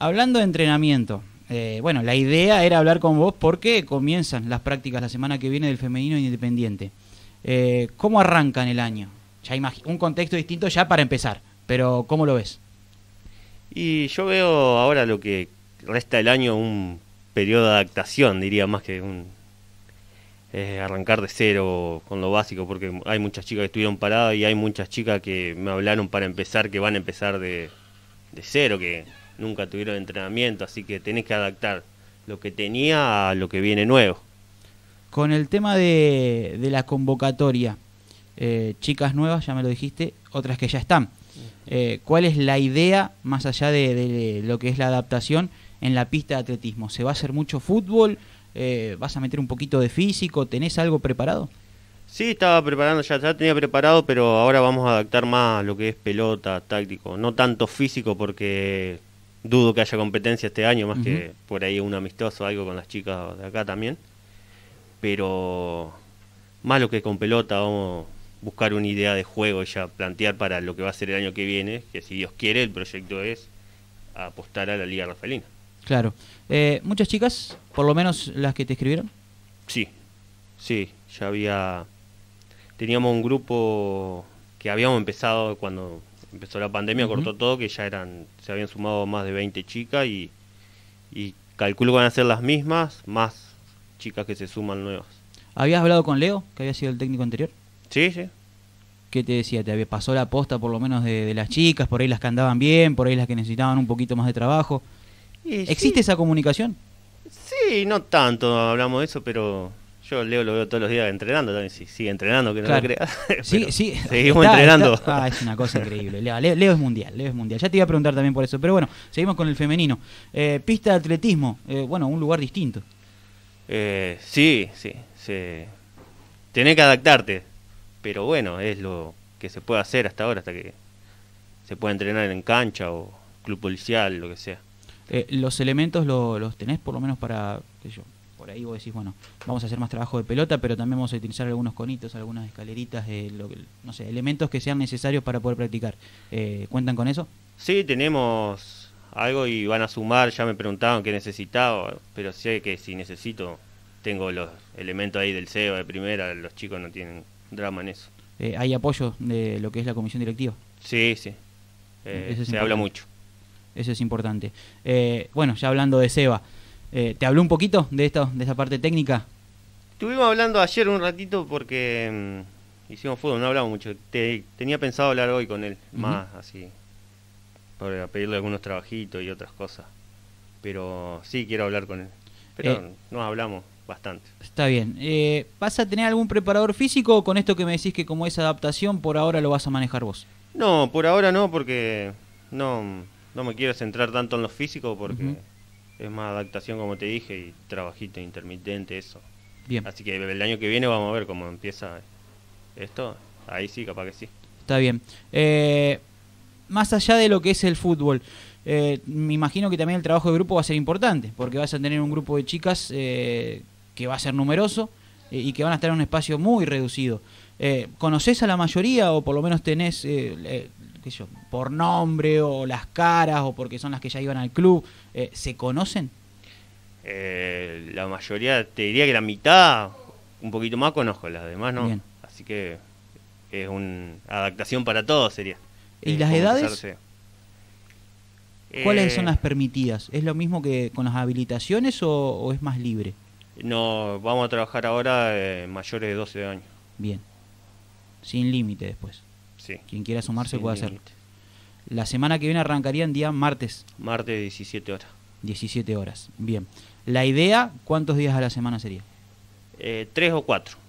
Hablando de entrenamiento, eh, bueno, la idea era hablar con vos porque comienzan las prácticas la semana que viene del femenino independiente. Eh, ¿Cómo arrancan el año? Ya un contexto distinto ya para empezar, pero ¿cómo lo ves? Y yo veo ahora lo que resta del año un periodo de adaptación, diría más que un arrancar de cero con lo básico, porque hay muchas chicas que estuvieron paradas y hay muchas chicas que me hablaron para empezar que van a empezar de, de cero, que nunca tuvieron entrenamiento, así que tenés que adaptar lo que tenía a lo que viene nuevo. Con el tema de, la convocatoria, eh, chicas nuevas, ya me lo dijiste, otras que ya están. Eh, ¿Cuál es la idea, más allá de, lo que es la adaptación, en la pista de atletismo? ¿Se va a hacer mucho fútbol? Eh, ¿Vas a meter un poquito de físico? ¿Tenés algo preparado? Sí, estaba preparando, ya, ya tenía preparado, pero ahora vamos a adaptar más lo que es pelota, táctico, no tanto físico porque dudo que haya competencia este año, más que por ahí un amistoso, algo con las chicas de acá también. Pero más lo que con pelota, vamos a buscar una idea de juego y ya plantear para lo que va a ser el año que viene, que si Dios quiere, el proyecto es apostar a la Liga Rafaelina. Claro. Eh, ¿Muchas chicas, por lo menos las que te escribieron? Sí, sí, ya había... Teníamos un grupo que habíamos empezado cuando empezó la pandemia, cortó todo, que ya eran, se habían sumado más de 20 chicas y, y calculo que van a ser las mismas, más chicas que se suman nuevas. ¿Habías hablado con Leo, que había sido el técnico anterior? Sí, sí. ¿Qué te decía? ¿Te pasó la posta por lo menos de, las chicas, por ahí las que andaban bien, por ahí las que necesitaban un poquito más de trabajo? ¿Existe esa comunicación? Sí, no tanto hablamos de eso, pero yo Leo lo veo todos los días entrenando también, sí, sigue entrenando, que no creas. Sí, sí, seguimos entrenando. Ah, es una cosa increíble. Leo, es mundial, Leo es mundial. Ya te iba a preguntar también por eso, pero bueno, seguimos con el femenino. Eh, pista de atletismo, eh, bueno, un lugar distinto. Eh, sí, sí, Tenés que adaptarte, pero bueno, es lo que se puede hacer hasta ahora, hasta que se pueda entrenar en cancha o club policial, lo que sea. ¿Los elementos los tenés por lo menos para, qué sé yo, por ahí vos decís, bueno, vamos a hacer más trabajo de pelota, pero también vamos a utilizar algunos conitos, algunas escaleritas, no sé, elementos que sean necesarios para poder practicar. Eh, ¿Cuentan con eso? Sí, tenemos algo y van a sumar, ya me preguntaban qué necesitaba, pero sé que si necesito, tengo los elementos ahí del SEBA de primera, los chicos no tienen drama en eso. Eh, ¿Hay apoyo de lo que es la comisión directiva? Sí, sí, eh, se habla mucho. Eso es importante. bueno, ya hablando de SEBA, eh, ¿Te habló un poquito de esto, de esta parte técnica? Estuvimos hablando ayer un ratito porque mm, hicimos fútbol, no hablamos mucho. Te, tenía pensado hablar hoy con él, más así, para pedirle algunos trabajitos y otras cosas. Pero sí quiero hablar con él. Pero eh, nos hablamos bastante. Está bien. Eh, ¿Vas a tener algún preparador físico con esto que me decís que como es adaptación, por ahora lo vas a manejar vos? No, por ahora no, porque no, no me quiero centrar tanto en lo físico porque es más adaptación, como te dije, y trabajito intermitente, eso. Bien. Así que el año que viene vamos a ver cómo empieza esto. Ahí sí, capaz que sí. Está bien. Eh, más allá de lo que es el fútbol, eh, me imagino que también el trabajo de grupo va a ser importante, porque vas a tener un grupo de chicas eh, que va a ser numeroso y que van a estar en un espacio muy reducido. ¿Conoces a la mayoría o por lo menos tenés qué sé por nombre o las caras o porque son las que ya iban al club, eh, ¿se conocen? Eh, la mayoría, te diría que la mitad, un poquito más conozco, las demás no. Así que es una adaptación para todos sería. ¿Y eh, las edades? ¿Cuáles son las permitidas? ¿Es lo mismo que con las habilitaciones o, o es más libre? No, vamos a trabajar ahora mayores de 12 años. Bien. Sin límite después. Quien quiera sumarse puede hacerlo. La semana que viene arrancaría en día martes. Martes 17 horas. 17 horas, bien. La idea, ¿cuántos días a la semana sería? Eh, tres o cuatro.